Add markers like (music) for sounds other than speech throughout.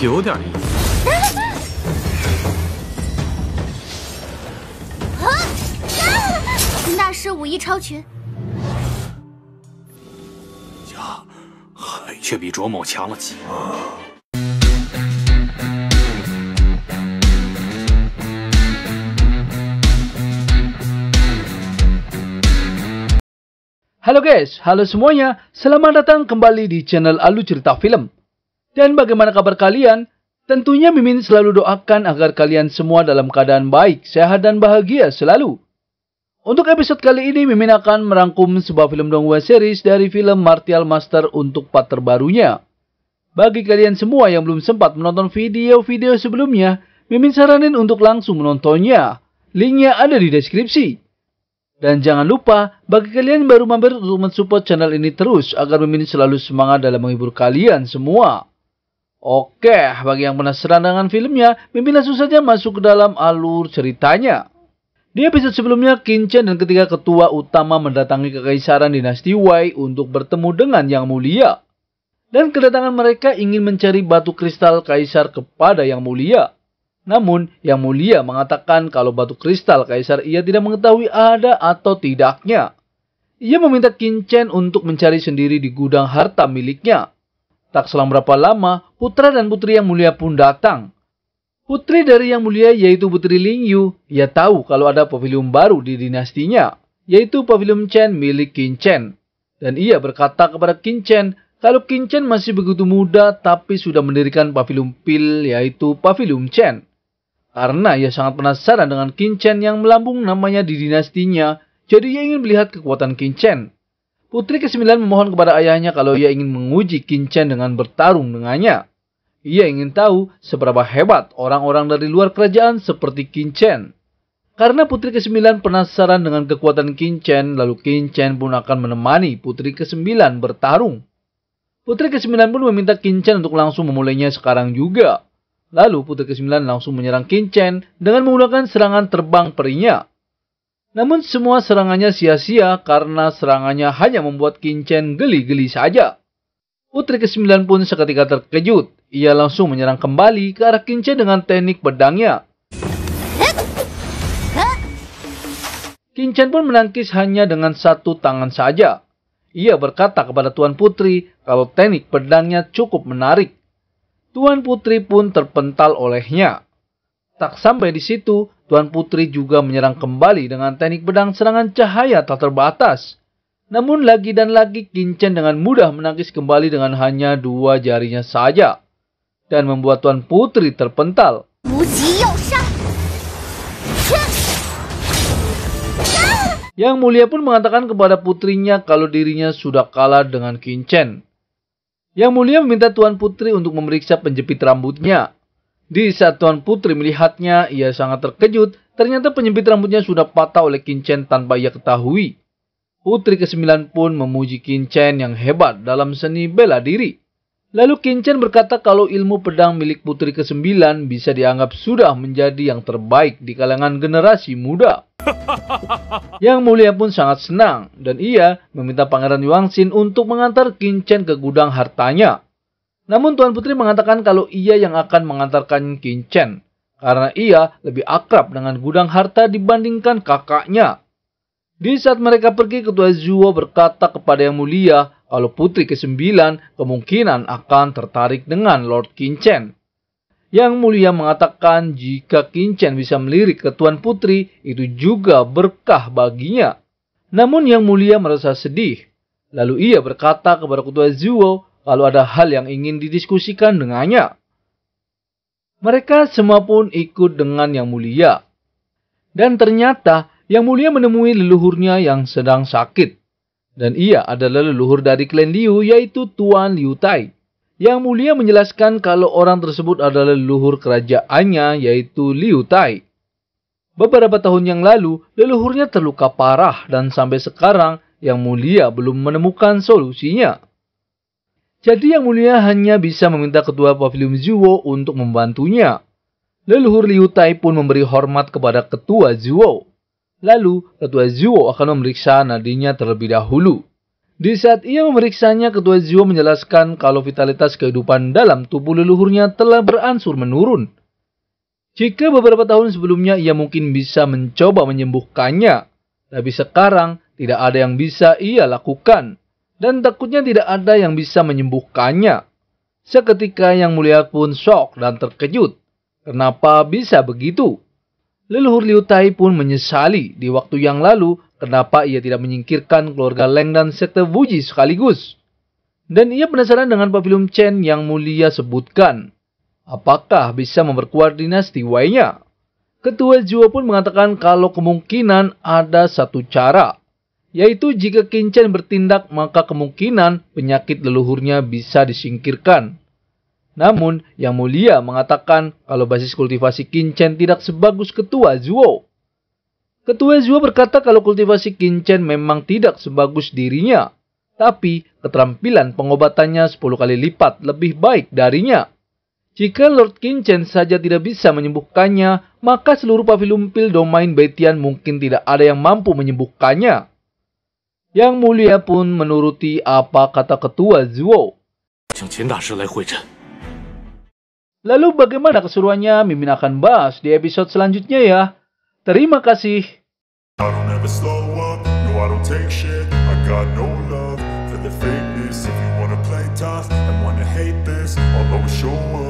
有点意思。啊！大师武艺超群，呀，却比卓某强了几。Hello guys，h a l o semua，selamat datang kembali di channel Alu Cerita Film。Dan bagaimana kabar kalian? Tentunya Mimin selalu doakan agar kalian semua dalam keadaan baik, sehat dan bahagia selalu. Untuk episode kali ini Mimin akan merangkum sebuah film dongeng series dari film Martial Master untuk part terbarunya. Bagi kalian semua yang belum sempat menonton video-video sebelumnya, Mimin saranin untuk langsung menontonnya. Linknya ada di deskripsi. Dan jangan lupa, bagi kalian yang baru mampir untuk mensupport channel ini terus agar Mimin selalu semangat dalam menghibur kalian semua. Oke, bagi yang penasaran dengan filmnya, mimpi langsung saja masuk ke dalam alur ceritanya. Di episode sebelumnya, Kinchen dan ketiga ketua utama mendatangi kekaisaran dinasti Wei untuk bertemu dengan Yang Mulia. Dan kedatangan mereka ingin mencari batu kristal kaisar kepada Yang Mulia. Namun, Yang Mulia mengatakan kalau batu kristal kaisar ia tidak mengetahui ada atau tidaknya. Ia meminta Kinchen untuk mencari sendiri di gudang harta miliknya. Tak selang berapa lama, putra dan putri yang mulia pun datang. Putri dari yang mulia yaitu Putri Ling Yu, ia tahu kalau ada pavilion baru di dinastinya, yaitu pavilion Chen milik Qin Chen. Dan ia berkata kepada Qin Chen, kalau Qin Chen masih begitu muda tapi sudah mendirikan pavilion pil yaitu pavilion Chen. Karena ia sangat penasaran dengan Qin Chen yang melambung namanya di dinastinya, jadi ia ingin melihat kekuatan Qin Chen. Putri ke-9 memohon kepada ayahnya kalau ia ingin menguji Kincen dengan bertarung dengannya. Ia ingin tahu seberapa hebat orang-orang dari luar kerajaan seperti Kincen. Karena putri ke-9 penasaran dengan kekuatan Kincen, lalu Kincen pun akan menemani putri ke-9 bertarung. Putri ke-9 pun meminta Kincen untuk langsung memulainya sekarang juga. Lalu putri ke-9 langsung menyerang Kincen dengan menggunakan serangan terbang perinya. Namun semua serangannya sia-sia karena serangannya hanya membuat Kinchen geli-geli saja. Putri ke-9 pun seketika terkejut. Ia langsung menyerang kembali ke arah Kinchen dengan teknik pedangnya. Kinchen pun menangkis hanya dengan satu tangan saja. Ia berkata kepada Tuan Putri kalau teknik pedangnya cukup menarik. Tuan Putri pun terpental olehnya. Tak sampai di situ, Tuan Putri juga menyerang kembali dengan teknik pedang serangan cahaya tak terbatas. Namun lagi dan lagi Kincen dengan mudah menangkis kembali dengan hanya dua jarinya saja. Dan membuat Tuan Putri terpental. Yang mulia pun mengatakan kepada putrinya kalau dirinya sudah kalah dengan Kincen. Yang mulia meminta Tuan Putri untuk memeriksa penjepit rambutnya. Di satuan Putri melihatnya, ia sangat terkejut. Ternyata penyempit rambutnya sudah patah oleh Kinchen tanpa ia ketahui. Putri ke-9 pun memuji Kinchen yang hebat dalam seni bela diri. Lalu Kinchen berkata kalau ilmu pedang milik putri ke-9 bisa dianggap sudah menjadi yang terbaik di kalangan generasi muda. (laughs) Yang mulia pun sangat senang dan ia meminta Pangeran Yuangxin untuk mengantar Kinchen ke gudang hartanya. Namun Tuan Putri mengatakan kalau ia yang akan mengantarkan Chen karena ia lebih akrab dengan gudang harta dibandingkan kakaknya. Di saat mereka pergi, Ketua Zuo berkata kepada Yang Mulia kalau putri ke-9 kemungkinan akan tertarik dengan Lord Chen. Yang Mulia mengatakan jika Chen bisa melirik ke Tuan Putri, itu juga berkah baginya. Namun Yang Mulia merasa sedih. Lalu ia berkata kepada Ketua Zuo kalau ada hal yang ingin didiskusikan dengannya. Mereka semua pun ikut dengan Yang Mulia. Dan ternyata Yang Mulia menemui leluhurnya yang sedang sakit. Dan ia adalah leluhur dari klan Liu yaitu Tuan Liu Tai. Yang Mulia menjelaskan kalau orang tersebut adalah leluhur kerajaannya yaitu Liu Tai. Beberapa tahun yang lalu, leluhurnya terluka parah dan sampai sekarang Yang Mulia belum menemukan solusinya. Jadi yang mulia hanya bisa meminta ketua pavilion Zuo untuk membantunya. Leluhur Liu Tai pun memberi hormat kepada ketua Zuo. Lalu, ketua Zuo akan memeriksa nadinya terlebih dahulu. Di saat ia memeriksanya, ketua Zuo menjelaskan kalau vitalitas kehidupan dalam tubuh leluhurnya telah beransur menurun. Jika beberapa tahun sebelumnya ia mungkin bisa mencoba menyembuhkannya, tapi sekarang tidak ada yang bisa ia lakukan dan takutnya tidak ada yang bisa menyembuhkannya. Seketika yang mulia pun shock dan terkejut. Kenapa bisa begitu? Leluhur Liu Tai pun menyesali di waktu yang lalu kenapa ia tidak menyingkirkan keluarga Leng dan sekte Wuji sekaligus. Dan ia penasaran dengan pavilum Chen yang mulia sebutkan. Apakah bisa memperkuat dinasti Wei-nya? Ketua Jiwa pun mengatakan kalau kemungkinan ada satu cara yaitu jika Kincen bertindak maka kemungkinan penyakit leluhurnya bisa disingkirkan. Namun, Yang Mulia mengatakan kalau basis kultivasi Kincen tidak sebagus ketua Zuo. Ketua Zuo berkata kalau kultivasi Kincen memang tidak sebagus dirinya, tapi keterampilan pengobatannya 10 kali lipat lebih baik darinya. Jika Lord Kincen saja tidak bisa menyembuhkannya, maka seluruh pavilumpil domain Betian mungkin tidak ada yang mampu menyembuhkannya. Yang mulia pun menuruti apa kata ketua Zuo. Lalu bagaimana keseruannya Mimin akan bahas di episode selanjutnya ya. Terima kasih. show up.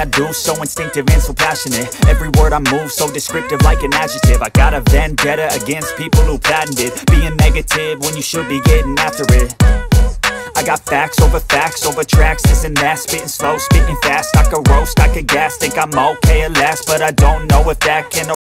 I do so instinctive and so passionate Every word I move so descriptive like an adjective I got a vendetta against people who patented Being negative when you should be getting after it I got facts over facts over tracks, this and that Spitting slow, spitting fast, I could roast, I could gas Think I'm okay at last, but I don't know if that can